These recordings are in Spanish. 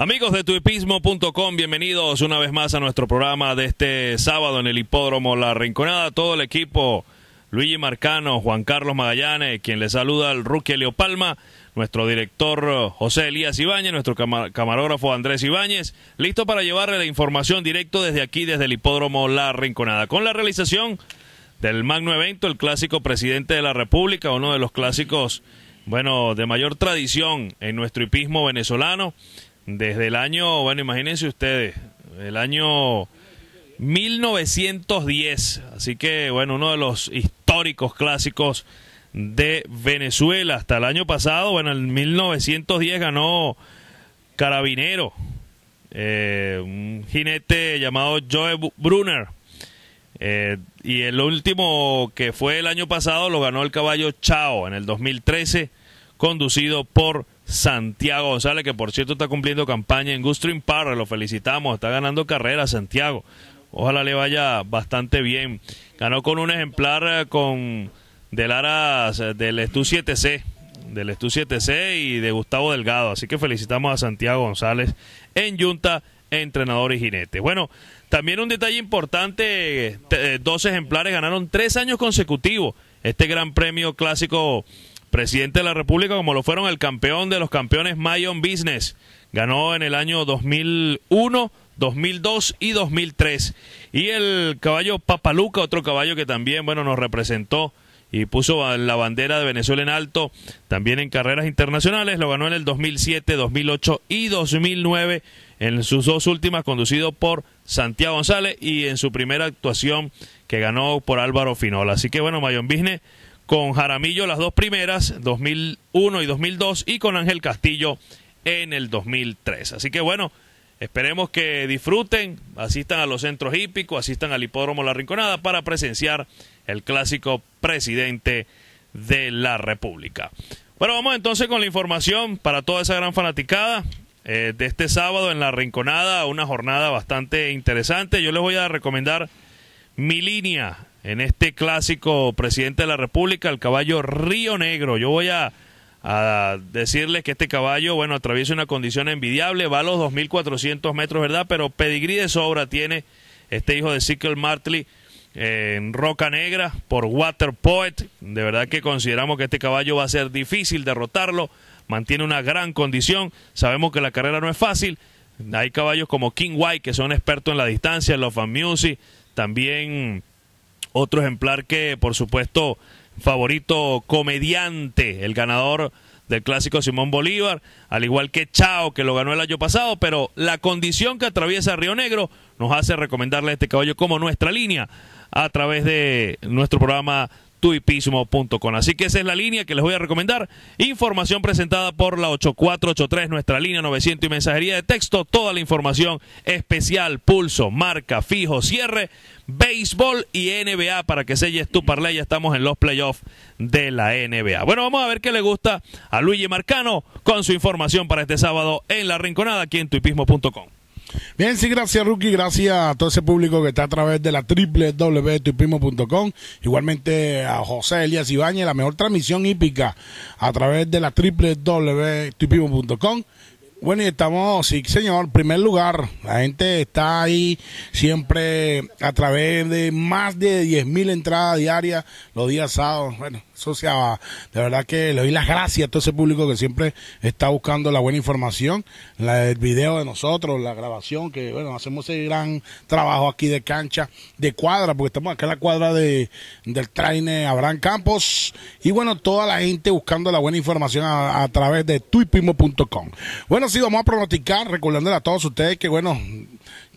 Amigos de tuipismo.com, bienvenidos una vez más a nuestro programa de este sábado en el Hipódromo La Rinconada. Todo el equipo, Luigi Marcano, Juan Carlos Magallanes, quien le saluda al rookie Leo Palma, nuestro director eh, José Elías Ibáñez, nuestro camarógrafo Andrés Ibáñez, listo para llevarle la información directo desde aquí, desde el Hipódromo La Rinconada. Con la realización del magno evento, el clásico presidente de la República, uno de los clásicos, bueno, de mayor tradición en nuestro hipismo venezolano desde el año, bueno, imagínense ustedes, el año 1910. Así que, bueno, uno de los históricos clásicos de Venezuela. Hasta el año pasado, bueno, en 1910 ganó Carabinero, eh, un jinete llamado Joe Brunner. Eh, y el último que fue el año pasado lo ganó el caballo Chao en el 2013, conducido por Santiago González, que por cierto está cumpliendo campaña en Gusto impara lo felicitamos, está ganando carrera Santiago. Ojalá le vaya bastante bien. Ganó con un ejemplar eh, con del eh, del Estu 7C, del Estu 7C y de Gustavo Delgado, así que felicitamos a Santiago González en Yunta, entrenador y jinete. Bueno, también un detalle importante, eh, dos ejemplares ganaron tres años consecutivos este gran premio clásico presidente de la República, como lo fueron el campeón de los campeones Mayon Business. Ganó en el año 2001, 2002 y 2003. Y el caballo Papaluca, otro caballo que también, bueno, nos representó y puso la bandera de Venezuela en alto también en carreras internacionales. Lo ganó en el 2007, 2008 y 2009 en sus dos últimas conducido por Santiago González y en su primera actuación que ganó por Álvaro Finola. Así que bueno, Mayon Business con Jaramillo las dos primeras, 2001 y 2002, y con Ángel Castillo en el 2003. Así que bueno, esperemos que disfruten, asistan a los centros hípicos, asistan al hipódromo La Rinconada para presenciar el clásico presidente de la República. Bueno, vamos entonces con la información para toda esa gran fanaticada. Eh, de este sábado en La Rinconada, una jornada bastante interesante. Yo les voy a recomendar mi línea en este clásico presidente de la República, el caballo Río Negro. Yo voy a, decirles que este caballo, bueno, atraviesa una condición envidiable, va a los 2.400 metros, ¿verdad? Pero pedigrí de sobra tiene este hijo de Sickle Martley eh, en Roca Negra por Water Poet. De verdad que consideramos que este caballo va a ser difícil derrotarlo. Mantiene una gran condición. Sabemos que la carrera no es fácil. Hay caballos como King White que son expertos en la distancia, los and Music, también otro ejemplar que, por supuesto, favorito comediante, el ganador del clásico Simón Bolívar, al igual que Chao, que lo ganó el año pasado, pero la condición que atraviesa Río Negro nos hace recomendarle a este caballo como nuestra línea a través de nuestro programa tuipismo.com. Así que esa es la línea que les voy a recomendar. Información presentada por la 8483, nuestra línea 900 y mensajería de texto. Toda la información especial, pulso, marca, fijo, cierre béisbol y NBA para que selles tu parlay. Ya estamos en los playoffs de la NBA. Bueno, vamos a ver qué le gusta a Luigi Marcano con su información para este sábado en La Rinconada, aquí en tuipismo.com. Bien, sí, gracias Rookie, gracias a todo ese público que está a través de la www.tuipismo.com, igualmente a José Elías Ibañez, la mejor transmisión hípica a través de la www.tuipismo.com bueno, estamos, sí, señor, primer lugar, la gente está ahí siempre a través de más de 10.000 entradas diarias los días sábados. Bueno, Socia, de verdad que le doy las gracias a todo ese público que siempre está buscando la buena información, el video de nosotros, la grabación, que bueno, hacemos ese gran trabajo aquí de cancha, de cuadra, porque estamos acá en la cuadra de, del trainer Abraham Campos, y bueno, toda la gente buscando la buena información a, través de tuipismo.com. Bueno, sí, vamos a pronosticar, recordándole a todos ustedes que bueno,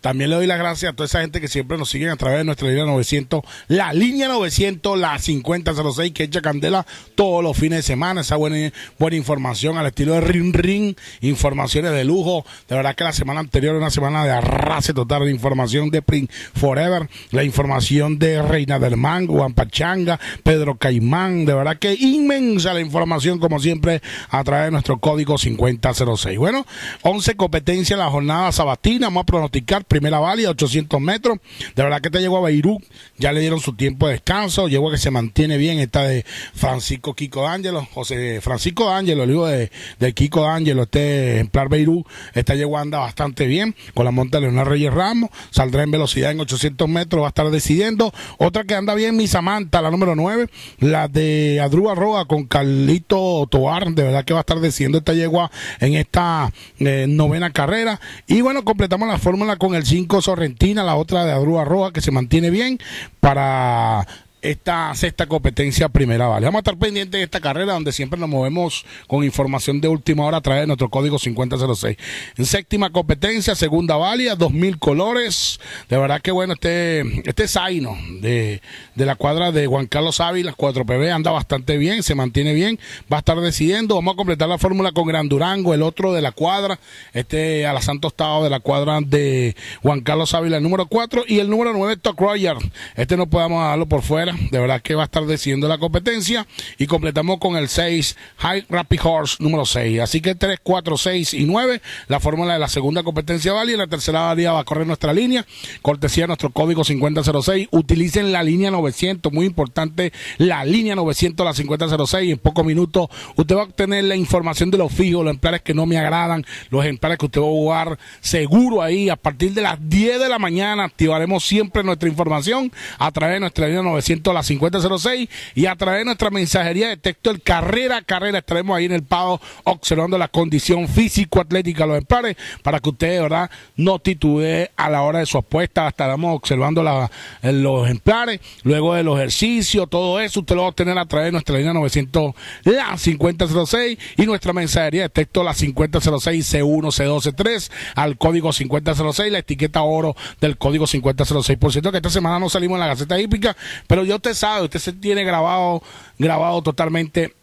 también le doy las gracias a toda esa gente que siempre nos siguen a través de nuestra línea 900, la línea 900, la 5006, que echa candela todos los fines de semana. Esa buena, buena información al estilo de Ring Ring, informaciones de lujo. De verdad que la semana anterior una semana de arrase total de información de Print Forever, la información de Reina del Mango, Juan Pachanga, Pedro Caimán. De verdad que inmensa la información, como siempre, a través de nuestro código 5006. Bueno, 11 competencias en la jornada sabatina. Vamos a pronosticar primera válida, 800 metros. De verdad que te llegó a Beirut, ya le dieron su tiempo de descanso, llegó a que se mantiene bien está de Francisco Kiko D'Angelo, José Francisco D'Angelo, el hijo de, de Kiko D'Angelo, este ejemplar Beirut, esta yegua anda bastante bien con la monta de Leonel Reyes Ramos, saldrá en velocidad en 800 metros, va a estar decidiendo. Otra que anda bien, mi Samantha, la número 9, la de Adrúa Roa, con Carlito Toar, de verdad que va a estar decidiendo esta yegua en esta eh, novena carrera. Y bueno, completamos la fórmula con el el 5 Sorrentina, la otra de Adrúa Roja que se mantiene bien para esta sexta competencia primera vale. Vamos a estar pendientes de esta carrera donde siempre nos movemos con información de última hora a través de nuestro código 5006. En séptima competencia, segunda valia, 2000 colores. De verdad que bueno, este, este Zaino de, la cuadra de Juan Carlos Ávila, 4PB, anda bastante bien, se mantiene bien, va a estar decidiendo. Vamos a completar la fórmula con Gran Durango, el otro de la cuadra, este a la Santo Estado de la cuadra de Juan Carlos Ávila, el número 4, y el número 9, Tocroyer. Este no podemos darlo por fuera de verdad que va a estar decidiendo la competencia. Y completamos con el 6, High Rapid Horse número 6. Así que 3, 4, 6 y 9, la fórmula de la segunda competencia válida. La tercera válida va a correr nuestra línea. Cortesía nuestro código 5006. Utilicen la línea 900, muy importante, la línea 900, la 5006. En pocos minutos usted va a obtener la información de los fijos, los ejemplares que no me agradan, los ejemplares que usted va a jugar seguro ahí. A partir de las 10 de la mañana activaremos siempre nuestra información a través de nuestra línea 900 la 5006, y a través de nuestra mensajería de texto, el carrera carrera, estaremos ahí en el pago observando la condición físico-atlética de los ejemplares para que ustedes, ¿verdad?, no titubeen a la hora de su apuesta. Estaremos observando la, eh, los ejemplares, luego del ejercicio todo eso. Usted lo va a obtener a través de nuestra línea 900, la 5006, y nuestra mensajería de texto, la 5006 C1, C2, C3, al código 5006, la etiqueta oro del código 5006. Por cierto, que esta semana no salimos en la Gaceta Hípica, pero yo usted sabe, usted se tiene grabado, grabado totalmente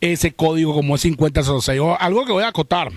ese código como es 5006. algo que voy a acotar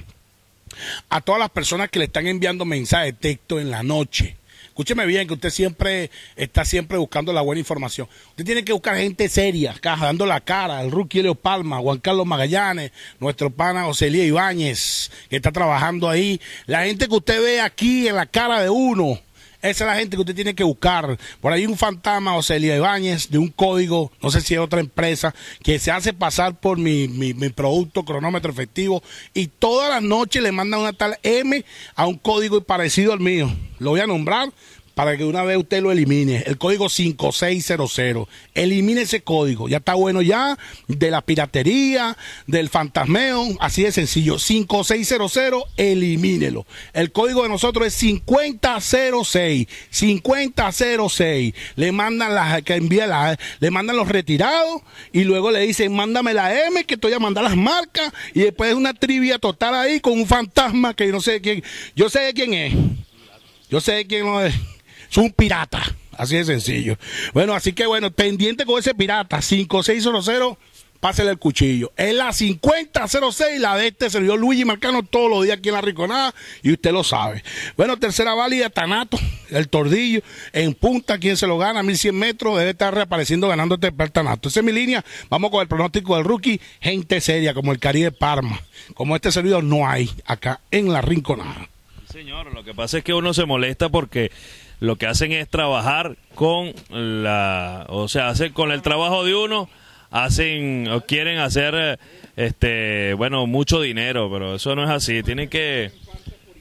a todas las personas que le están enviando mensajes de texto en la noche. Escúcheme bien, que usted siempre está siempre buscando la buena información. Usted tiene que buscar gente seria, caja, dando la cara, el rookie Leo Palma, Juan Carlos Magallanes, nuestro pana José Ibáñez, que está trabajando ahí. La gente que usted ve aquí en la cara de uno, esa es la gente que usted tiene que buscar. Por ahí un fantasma, o Celia Ibáñez, de un código, no sé si es otra empresa, que se hace pasar por mi, producto, cronómetro efectivo, y todas las noches le manda una tal M a un código parecido al mío. Lo voy a nombrar para que una vez usted lo elimine. El código 5600. Elimine ese código. Ya está bueno ya de la piratería, del fantasmeo. Así de sencillo. 5600, elimínelo. El código de nosotros es 5006. 5006. Le mandan las que envía le mandan los retirados y luego le dicen, mándame la M que estoy a mandar las marcas. Y después una trivia total ahí con un fantasma que no sé quién. Yo sé de quién es. Yo sé quién no es es un pirata. Así de sencillo. Bueno, así que bueno, pendiente con ese pirata, 5600, pásale el cuchillo. Es la 5006, la de este servidor Luigi Marcano todos los días aquí en La rinconada, y usted lo sabe. Bueno, tercera válida, Tanato, el tordillo, en punta, quien se lo gana, 1100 metros, debe estar reapareciendo ganando este Tanato. Esa es mi línea, vamos con el pronóstico del rookie, gente seria, como el Caribe Parma. Como este servidor no hay acá en La Rinconada. Señor, lo que pasa es que uno se molesta porque lo que hacen es trabajar con la, o sea, con el trabajo de uno, hacen o quieren hacer, este, bueno, mucho dinero, pero eso no es así. Tienen que,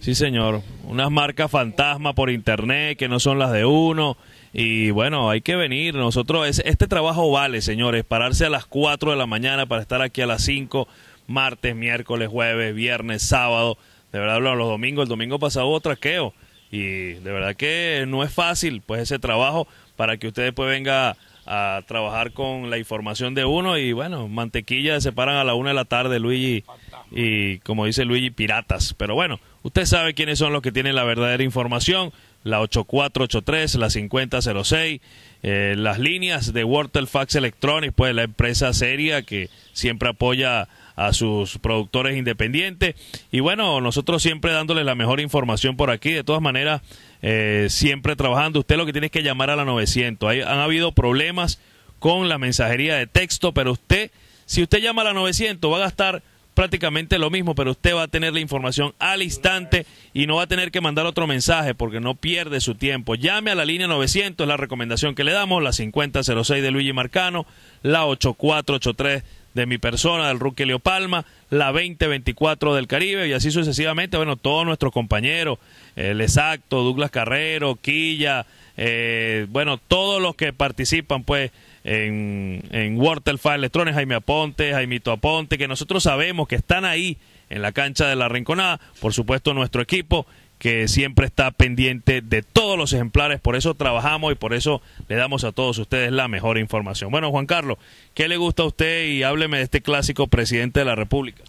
sí, señor, unas marcas fantasma por internet que no son las de uno. Y bueno, hay que venir. Nosotros, este trabajo vale, señores, pararse a las 4 de la mañana para estar aquí a las 5, martes, miércoles, jueves, viernes, sábado de verdad, hablan los domingos. El domingo pasado hubo traqueo. Y de verdad que no es fácil, pues, ese trabajo para que usted después venga a trabajar con la información de uno. Y bueno, mantequilla se paran a la una de la tarde, Luigi. Y como dice Luigi, piratas. Pero bueno, usted sabe quiénes son los que tienen la verdadera información la 8483, la 5006, eh, las líneas de Wortel Fax Electronics, pues la empresa seria que siempre apoya a sus productores independientes. Y bueno, nosotros siempre dándoles la mejor información por aquí. De todas maneras, eh, siempre trabajando. Usted lo que tiene que llamar a la 900. han habido problemas con la mensajería de texto, pero usted, si usted llama a la 900, va a gastar prácticamente lo mismo, pero usted va a tener la información al instante y no va a tener que mandar otro mensaje porque no pierde su tiempo. Llame a la línea 900, es la recomendación que le damos, la 5006 de Luigi Marcano, la 8483 de mi persona, del Rookie Leo Palma, la 2024 del Caribe y así sucesivamente. Bueno, todos nuestros compañeros, el eh, exacto, Douglas Carrero, Quilla, eh, bueno, todos los que participan, pues en, en Waterfall Electrones, Jaime Aponte, Jaimito Aponte, que nosotros sabemos que están ahí en la cancha de la Rinconada, por supuesto nuestro equipo que siempre está pendiente de todos los ejemplares, por eso trabajamos y por eso le damos a todos ustedes la mejor información. Bueno, Juan Carlos, ¿qué le gusta a usted y hábleme de este clásico presidente de la República?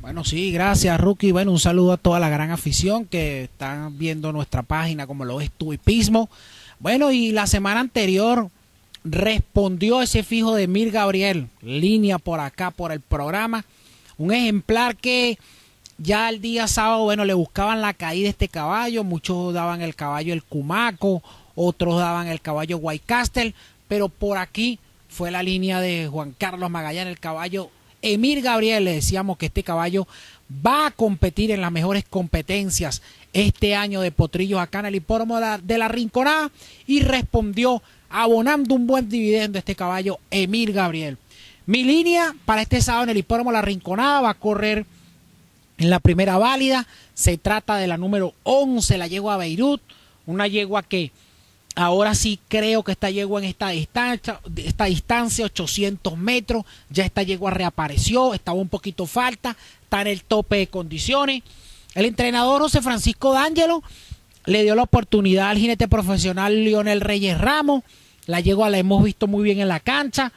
Bueno, sí, gracias, Rookie. Bueno, un saludo a toda la gran afición que están viendo nuestra página, como lo es Tuipismo. Bueno, y la semana anterior respondió ese fijo de Mir Gabriel, línea por acá, por el programa. Un ejemplar que ya el día sábado, bueno, le buscaban la caída de este caballo, muchos daban el caballo el Cumaco, otros daban el caballo Castle, pero por aquí fue la línea de Juan Carlos Magallán, el caballo Emir Gabriel, le decíamos que este caballo va a competir en las mejores competencias este año de potrillos acá en el hipódromo de la Rinconada y respondió abonando un buen dividendo este caballo Emir Gabriel. Mi línea para este sábado en el hipódromo La Rinconada va a correr en la primera válida se trata de la número 11, la yegua Beirut, una yegua que ahora sí creo que esta yegua en esta distancia, esta distancia 800 metros, ya esta yegua reapareció, estaba un poquito falta, está en el tope de condiciones. El entrenador José Francisco D'Angelo le dio la oportunidad al jinete profesional Lionel Reyes Ramos, la yegua la hemos visto muy bien en la cancha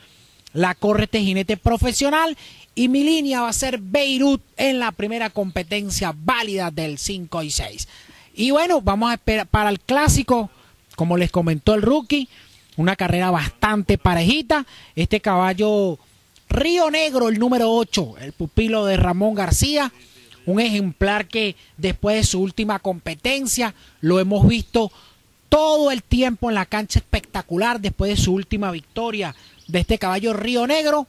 la corre jinete profesional y mi línea va a ser Beirut en la primera competencia válida del 5 y 6. Y bueno, vamos a esperar para el clásico, como les comentó el rookie, una carrera bastante parejita. Este caballo Río Negro, el número 8, el pupilo de Ramón García, un ejemplar que después de su última competencia lo hemos visto todo el tiempo en la cancha espectacular después de su última victoria de este caballo Río Negro.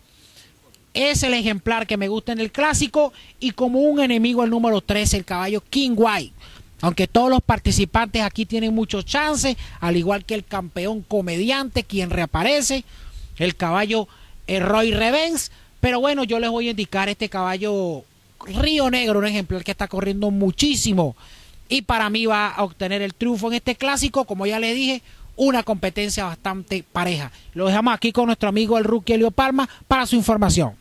Es el ejemplar que me gusta en el clásico y como un enemigo el número 13, el caballo King White. Aunque todos los participantes aquí tienen muchos chances, al igual que el campeón comediante, quien reaparece, el caballo eh, Roy Revens. Pero bueno, yo les voy a indicar este caballo Río Negro, un ejemplar que está corriendo muchísimo y para mí va a obtener el triunfo en este clásico, como ya le dije, una competencia bastante pareja. Lo dejamos aquí con nuestro amigo el rookie Elio Palma para su información.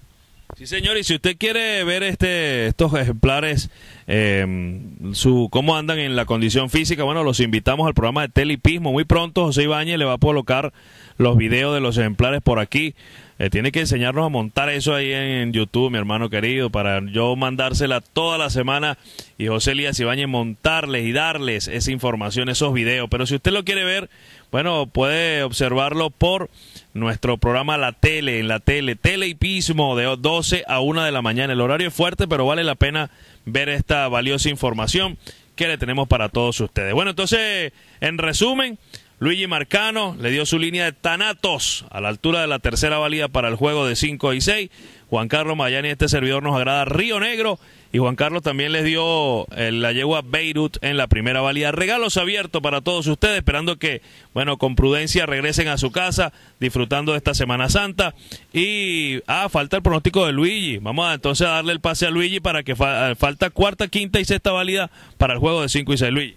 Sí, señor, y si usted quiere ver este, estos ejemplares, em, su, cómo andan en la condición física, bueno, los invitamos al programa de Telipismo. Muy pronto José Ibáñez le va a colocar los videos de los ejemplares por aquí. Eh, tiene que enseñarnos a montar eso ahí en, YouTube, mi hermano querido, para yo mandársela toda la semana y José Elías Ibañez montarles y darles esa información, esos videos. Pero si usted lo quiere ver, bueno, puede observarlo por nuestro programa La Tele, en la Tele, Teleipismo de 12 a 1 de la mañana. El horario es fuerte, pero vale la pena ver esta valiosa información que le tenemos para todos ustedes. Bueno, entonces, en resumen, Luigi Marcano le dio su línea de Tanatos a la altura de la tercera válida para el juego de 5 y 6. Juan Carlos Mayani, este servidor nos agrada Río Negro y Juan Carlos también les dio eh, la yegua Beirut en la primera válida. Regalos abiertos para todos ustedes, esperando que, bueno, con prudencia regresen a su casa, disfrutando de esta Semana Santa. Y, ah, falta el pronóstico de Luigi. Vamos entonces a darle el pase a Luigi para que eh, falta cuarta, quinta y sexta valida para el juego de 5 y 6, Luigi.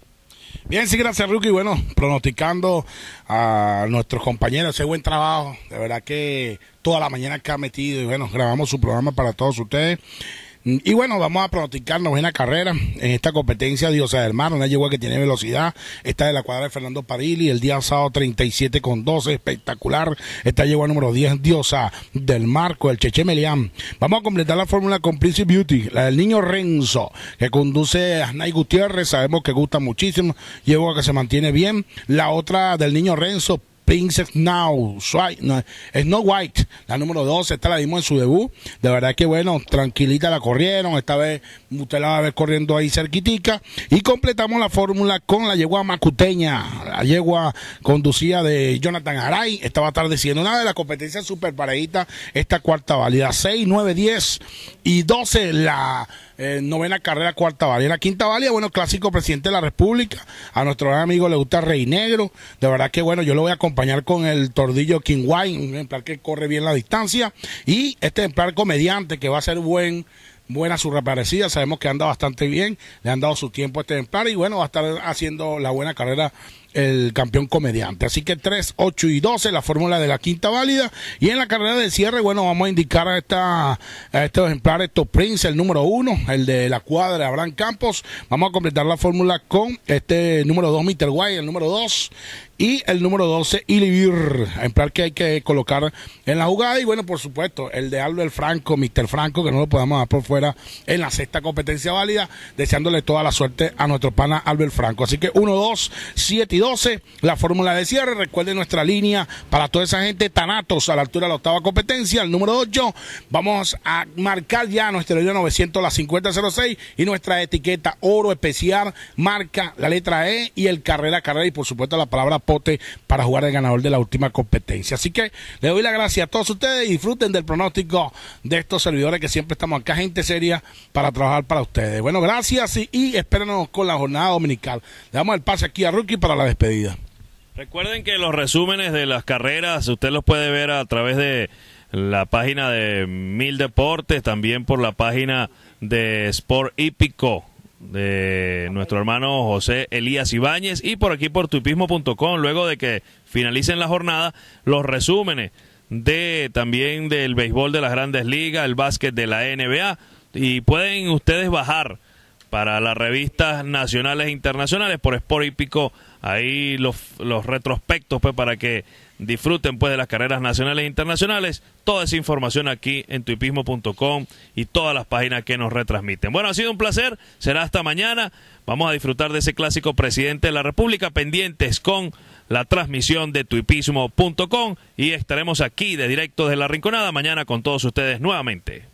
Bien, sí, gracias, Ruki. Bueno, pronosticando a nuestros compañeros ese buen trabajo. De verdad que toda la mañana que ha metido y bueno, grabamos su programa para todos ustedes. Y bueno, vamos a pronosticar buena carrera en esta competencia Diosa del Mar, una yegua que tiene velocidad, esta de la cuadra de Fernando Parili, el día sábado 37 con 12, espectacular, esta yegua número 10, Diosa del Marco, el Cheche Melián. Vamos a completar la fórmula con Prince Beauty, la del niño Renzo, que conduce a Nay Gutiérrez, sabemos que gusta muchísimo, yegua que se mantiene bien, la otra del niño Renzo, Princess Now, Snow White, la número 12, esta la vimos en su debut. De verdad que bueno, tranquilita la corrieron, esta vez usted la va a ver corriendo ahí cerquitica. Y completamos la fórmula con la yegua macuteña, la yegua conducida de Jonathan Aray. estaba atardeciendo, una de las competencias super parejita, esta cuarta válida. 6, 9, 10 y 12, la eh, novena carrera, cuarta valía la quinta valía bueno, clásico presidente de la República. A nuestro gran amigo le gusta Rey Negro. De verdad que, bueno, yo lo voy a acompañar con el tordillo King Wine, un ejemplar que corre bien la distancia. Y este ejemplar comediante que va a ser buen buena su reaparecida, sabemos que anda bastante bien, le han dado su tiempo a este ejemplar y bueno, va a estar haciendo la buena carrera el campeón comediante. Así que 3, 8 y 12, la fórmula de la quinta válida. Y en la carrera de cierre, bueno, vamos a indicar a, esta, a estos ejemplares Top Prince, el número 1, el de la cuadra Abraham Campos. Vamos a completar la fórmula con este número 2, Mr. White, el número 2. Y el número 12, Ilibir, ejemplar que hay que colocar en la jugada. Y bueno, por supuesto, el de Albert Franco, Mr. Franco, que no lo podamos dar por fuera en la sexta competencia válida. Deseándole toda la suerte a nuestro pana Albert Franco. Así que 1, 2, 7 y 12, la fórmula de cierre. Recuerden nuestra línea para toda esa gente, Tanatos, a la altura de la octava competencia, el número 8. Vamos a marcar ya nuestro línea 900, la 5006 y nuestra etiqueta oro especial, marca la letra E y el carrera, carrera y por supuesto la palabra pote para jugar el ganador de la última competencia. Así que le doy la gracias a todos ustedes y disfruten del pronóstico de estos servidores que siempre estamos acá, gente seria, para trabajar para ustedes. Bueno, gracias y, y espérenos con la jornada dominical. Le damos el pase aquí a Rookie para la despedida. Recuerden que los resúmenes de las carreras usted los puede ver a través de la página de Mil Deportes, también por la página de Sport Hípico de nuestro hermano José Elías Ibáñez y por aquí por tuipismo.com luego de que finalicen la jornada los resúmenes de también del béisbol de las grandes ligas, el básquet de la NBA y pueden ustedes bajar para las revistas nacionales e internacionales por Sport Hípico.com ahí los, retrospectos pues, para que disfruten pues, de las carreras nacionales e internacionales. Toda esa información aquí en tuipismo.com y todas las páginas que nos retransmiten. Bueno, ha sido un placer, será hasta mañana. Vamos a disfrutar de ese clásico presidente de la República, pendientes con la transmisión de tuipismo.com y estaremos aquí de directo desde la Rinconada mañana con todos ustedes nuevamente.